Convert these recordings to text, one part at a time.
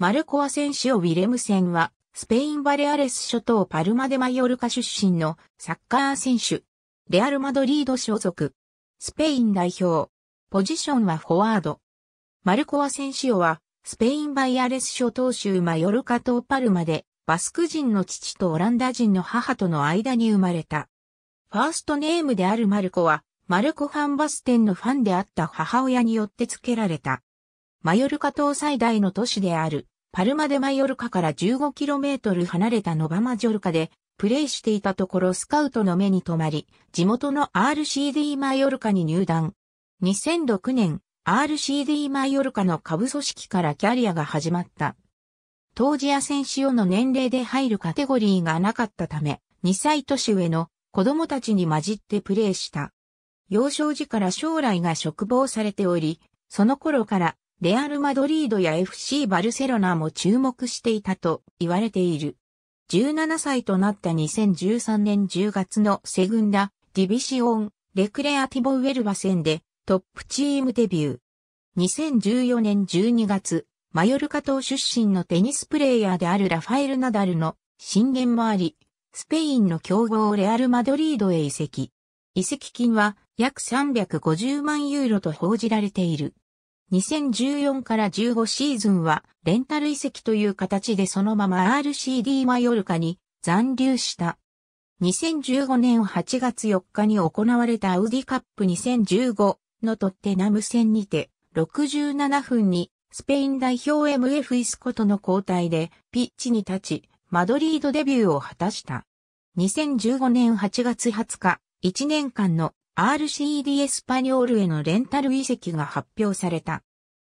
マルコア選手をウィレムセンは、スペインバレアレス諸島パルマでマヨルカ出身のサッカー選手。レアル・マドリード所属。スペイン代表。ポジションはフォワード。マルコア選手は、スペインバイアレス諸島州マヨルカ島パルマで、バスク人の父とオランダ人の母との間に生まれた。ファーストネームであるマルコは、マルコ・ファンバス店のファンであった母親によって付けられた。マヨルカ島最大の都市である、パルマデマヨルカから 15km 離れたノバマジョルカでプレーしていたところスカウトの目に留まり、地元の RCD マヨルカに入団。2006年、RCD マヨルカの下部組織からキャリアが始まった。当時アセンシオの年齢で入るカテゴリーがなかったため、2歳年上の子供たちに混じってプレーした。幼少時から将来が嘱望されており、その頃からレアル・マドリードや FC バルセロナも注目していたと言われている。17歳となった2013年10月のセグンダ・ディビシオン・レクレアティボ・ウェルバ戦でトップチームデビュー。2014年12月、マヨルカ島出身のテニスプレイヤーであるラファエル・ナダルの進言もあり、スペインの強豪レアル・マドリードへ移籍。移籍金は約350万ユーロと報じられている。2014から15シーズンはレンタル移籍という形でそのまま RCD マヨルカに残留した。2015年8月4日に行われたアウディカップ2015のトッテナム戦にて67分にスペイン代表 MF イスコとの交代でピッチに立ちマドリードデビューを果たした。2015年8月20日1年間の RCD s パニオールへのレンタル移籍が発表された。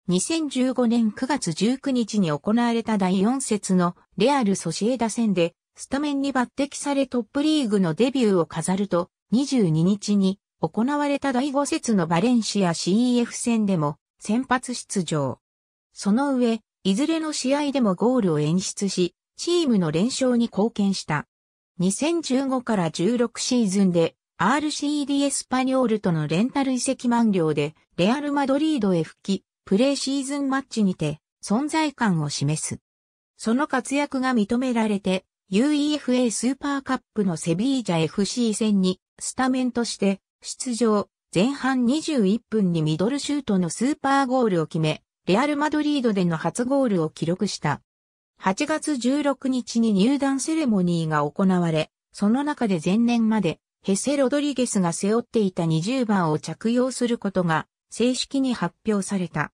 2015年9月19日に行われた第4節のレアル・ソシエダ戦でスタメンに抜擢されトップリーグのデビューを飾ると22日に行われた第5節のバレンシア CEF 戦でも先発出場。その上、いずれの試合でもゴールを演出し、チームの連勝に貢献した。2015から16シーズンで RCD エスパニョールとのレンタル移籍満了で、レアル・マドリードへ復帰、プレーシーズンマッチにて、存在感を示す。その活躍が認められて、UEFA スーパーカップのセビージャ FC 戦に、スタメンとして、出場、前半21分にミドルシュートのスーパーゴールを決め、レアル・マドリードでの初ゴールを記録した。8月16日に入団セレモニーが行われ、その中で前年までヘセ・ロドリゲスが背負っていた20番を着用することが正式に発表された。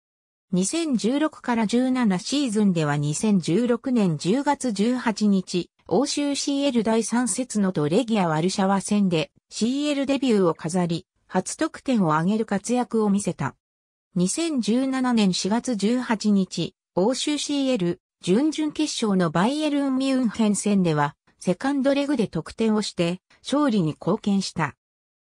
2016から17シーズンでは2016年10月18日、欧州 CL 第3節のドレギア・ワルシャワ戦で CL デビューを飾り、初得点を挙げる活躍を見せた。2017年4月18日、欧州 CL 準々決勝のバイエルン・ミュンヘン戦では、セカンドレグで得点をして、勝利に貢献した。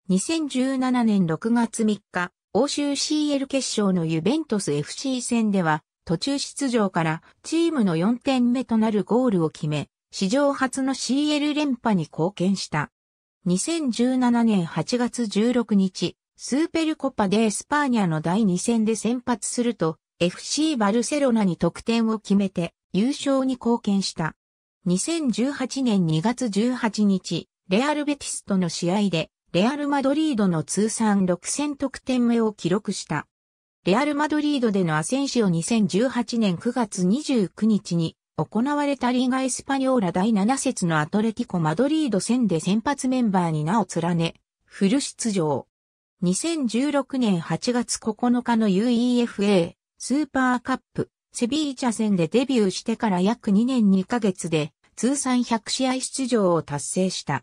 2017年6月3日、欧州 CL 決勝のユベントス FC 戦では、途中出場からチームの4点目となるゴールを決め、史上初の CL 連覇に貢献した。2017年8月16日、スーペルコパデエスパーニャの第2戦で先発すると、FC バルセロナに得点を決めて優勝に貢献した。2018年2月18日、レアルベティスとの試合で、レアルマドリードの通算6000得点目を記録した。レアルマドリードでのアセンシオ2018年9月29日に行われたリーガエスパニョーラ第7節のアトレティコマドリード戦で先発メンバーに名を連ね、フル出場。2016年8月9日の UEFA スーパーカップセビーチャ戦でデビューしてから約2年2ヶ月で通算100試合出場を達成した。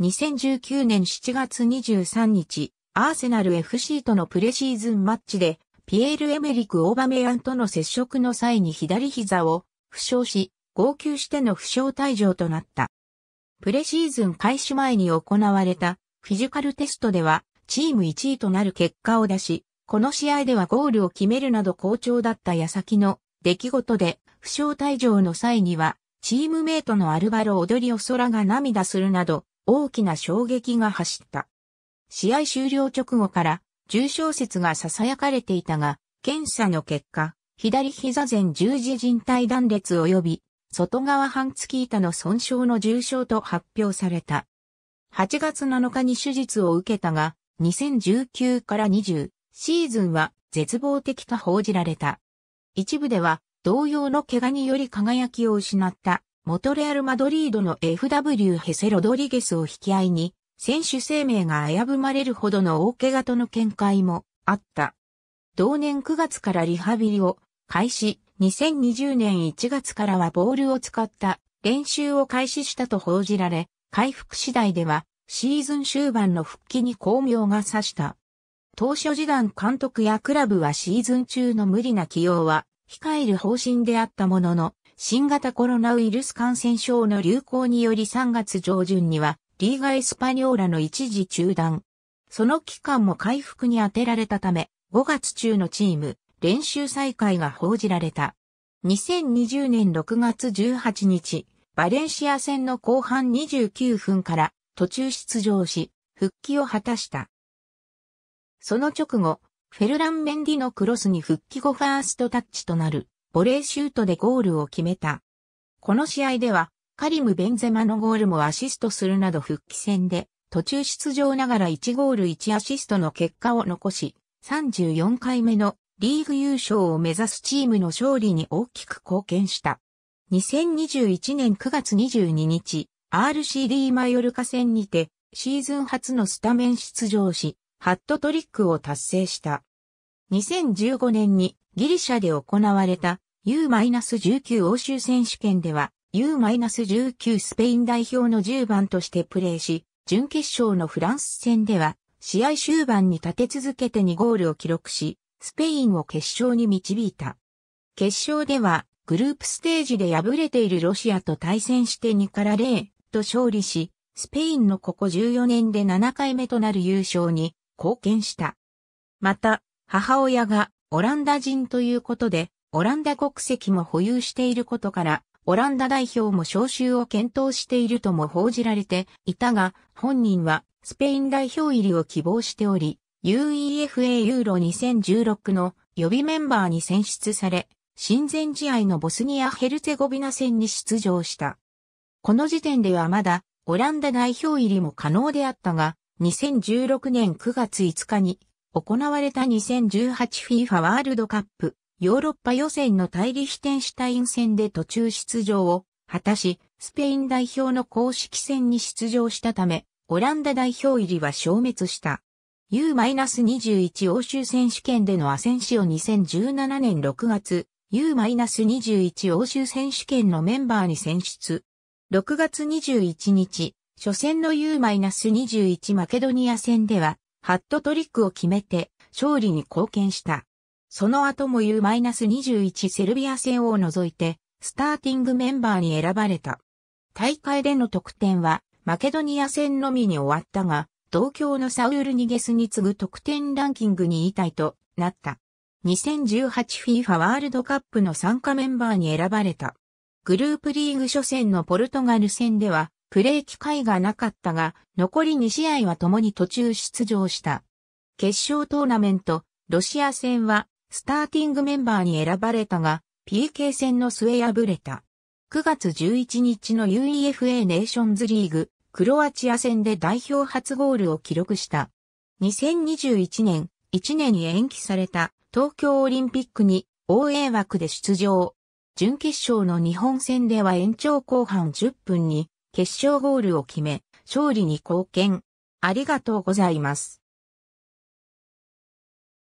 2019年7月23日、アーセナル FC とのプレシーズンマッチで、ピエール・エメリク・オーバメアンとの接触の際に左膝を負傷し、号泣しての負傷退場となった。プレシーズン開始前に行われたフィジカルテストでは、チーム1位となる結果を出し、この試合ではゴールを決めるなど好調だった矢先の出来事で、負傷退場の際には、チームメイトのアルバロ・オドリオ・ソラが涙するなど、大きな衝撃が走った。試合終了直後から重症説が囁かれていたが、検査の結果、左膝前十字靭帯断裂及び外側半月板の損傷の重症と発表された。8月7日に手術を受けたが、2019から20シーズンは絶望的と報じられた。一部では同様の怪我により輝きを失った元レアル・マドリードの FW ヘセ・ロドリゲスを引き合いに、選手生命が危ぶまれるほどの大怪我との見解もあった。同年9月からリハビリを開始、2020年1月からはボールを使った練習を開始したと報じられ、回復次第ではシーズン終盤の復帰に巧妙が差した。当初時段監督やクラブはシーズン中の無理な起用は控える方針であったものの、新型コロナウイルス感染症の流行により3月上旬には、リーガ・エスパニョーラの一時中断。その期間も回復に充てられたため、5月中のチーム、練習再開が報じられた。2020年6月18日、バレンシア戦の後半29分から途中出場し、復帰を果たした。その直後、フェルラン・メンディのクロスに復帰後ファーストタッチとなるボレーシュートでゴールを決めた。この試合では、カリム・ベンゼマのゴールもアシストするなど復帰戦で、途中出場ながら1ゴール1アシストの結果を残し、34回目のリーグ優勝を目指すチームの勝利に大きく貢献した。2021年9月22日、RCD マヨルカ戦にて、シーズン初のスタメン出場し、ハットトリックを達成した。2015年にギリシャで行われた U-19 欧州選手権では U-19 スペイン代表の10番としてプレーし、準決勝のフランス戦では試合終盤に立て続けて2ゴールを記録し、スペインを決勝に導いた。決勝ではグループステージで敗れているロシアと対戦して2から0と勝利し、スペインのここ14年で7回目となる優勝に貢献した。また、母親がオランダ人ということで、オランダ国籍も保有していることから、オランダ代表も招集を検討しているとも報じられていたが、本人はスペイン代表入りを希望しており、UEFA ユーロ2016の予備メンバーに選出され、親善試合のボスニア・ヘルツェゴビナ戦に出場した。この時点ではまだオランダ代表入りも可能であったが、2016年9月5日に行われた 2018FIFA ワールドカップヨーロッパ予選の対リヒテンシュタイン戦で途中出場を果たし、スペイン代表の公式戦に出場したため、オランダ代表入りは消滅した。U-21 欧州選手権でのアセンシオ2017年6月、U-21 欧州選手権のメンバーに選出。6月21日、初戦の U-21 マケドニア戦では、ハットトリックを決めて勝利に貢献した。その後も U-21 セルビア戦を除いて、スターティングメンバーに選ばれた。大会での得点は、マケドニア戦のみに終わったが、同郷のサウル・ニゲスに次ぐ得点ランキングに位たいとなった。2018FIFA ワールドカップの参加メンバーに選ばれた。グループリーグ初戦のポルトガル戦では、プレー機会がなかったが、残り2試合は共に途中出場した。決勝トーナメント、ロシア戦は、スターティングメンバーに選ばれたが、PK 戦の末敗れた。9月11日の UEFA ネーションズリーグ、クロアチア戦で代表初ゴールを記録した。2021年、1年に延期された東京オリンピックに OA 枠で出場。準決勝の日本戦では延長後半10分に決勝ゴールを決め、勝利に貢献。ありがとうございます。